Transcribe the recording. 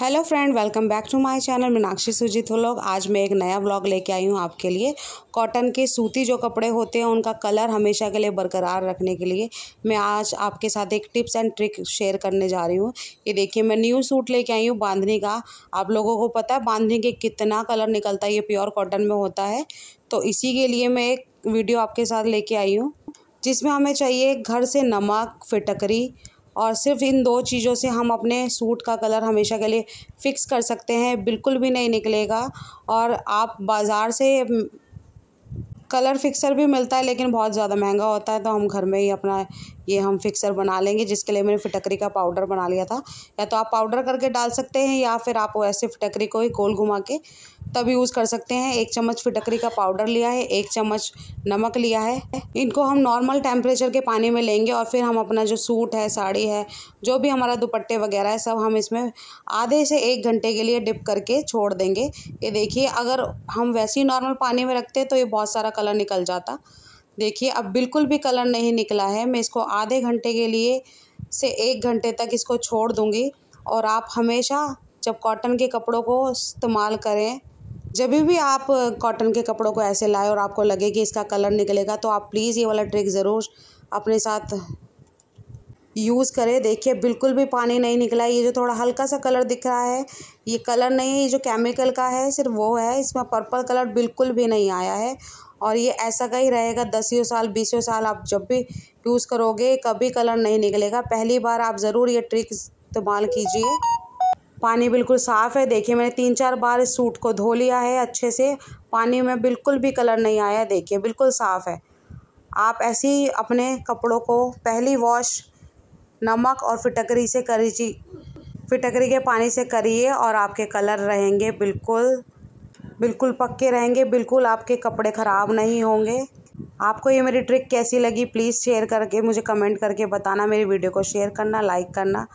hello friend welcome back to my channel Meenakshi Sujeet vlog आज मैं एक नया व्लॉग लेके आई हूँ आपके लिए कॉटन के सूती जो कपड़े होते हैं उनका कलर हमेशा के लिए बरकरार रखने के लिए मैं आज आपके साथ एक टिप्स एंड ट्रिक शेयर करने जा रही हूँ ये देखिए मैं न्यू सूट लेके आई हूँ बांधनी का आप लोगों को पता है बांधनी के कितना कलर निकलता है ये प्योर कॉटन में होता है तो इसी के लिए मैं एक वीडियो आपके साथ लेके आई हूँ जिसमें हमें चाहिए घर से नमक फिटकरी और सिर्फ इन दो चीज़ों से हम अपने सूट का कलर हमेशा के लिए फ़िक्स कर सकते हैं बिल्कुल भी नहीं निकलेगा और आप बाज़ार से कलर फिक्सर भी मिलता है लेकिन बहुत ज़्यादा महंगा होता है तो हम घर में ही अपना ये हम फिक्सर बना लेंगे जिसके लिए मैंने फिटकरी का पाउडर बना लिया था या तो आप पाउडर करके डाल सकते हैं या फिर आप वैसे फिटकरी को ही गोल घुमा के तब यूज़ कर सकते हैं एक चम्मच फिटकरी का पाउडर लिया है एक चम्मच नमक लिया है इनको हम नॉर्मल टेम्परेचर के पानी में लेंगे और फिर हम अपना जो सूट है साड़ी है जो भी हमारा दुपट्टे वगैरह है सब हम इसमें आधे से एक घंटे के लिए डिप करके छोड़ देंगे ये देखिए अगर हम वैसे ही नॉर्मल पानी में रखते तो ये बहुत सारा कलर निकल जाता देखिए अब बिल्कुल भी कलर नहीं निकला है मैं इसको आधे घंटे के लिए से एक घंटे तक इसको छोड़ दूँगी और आप हमेशा जब कॉटन के कपड़ों को इस्तेमाल करें जब भी आप कॉटन के कपड़ों को ऐसे लाए और आपको लगे कि इसका कलर निकलेगा तो आप प्लीज़ ये वाला ट्रिक ज़रूर अपने साथ यूज़ करें देखिए बिल्कुल भी पानी नहीं निकला ये जो थोड़ा हल्का सा कलर दिख रहा है ये कलर नहीं है ये जो केमिकल का है सिर्फ वो है इसमें पर्पल कलर बिल्कुल भी नहीं आया है और ये ऐसा का ही रहेगा दसियों साल बीसों साल आप जब भी यूज़ करोगे कभी कलर नहीं निकलेगा पहली बार आप ज़रूर ये ट्रिक इस्तेमाल कीजिए पानी बिल्कुल साफ़ है देखिए मैंने तीन चार बार इस सूट को धो लिया है अच्छे से पानी में बिल्कुल भी कलर नहीं आया देखिए बिल्कुल साफ़ है आप ऐसे ही अपने कपड़ों को पहली वॉश नमक और फिटकरी से कर फिटकरी के पानी से करिए और आपके कलर रहेंगे बिल्कुल बिल्कुल पक्के रहेंगे बिल्कुल आपके कपड़े ख़राब नहीं होंगे आपको ये मेरी ट्रिक कैसी लगी प्लीज़ शेयर करके मुझे कमेंट करके बताना मेरी वीडियो को शेयर करना लाइक करना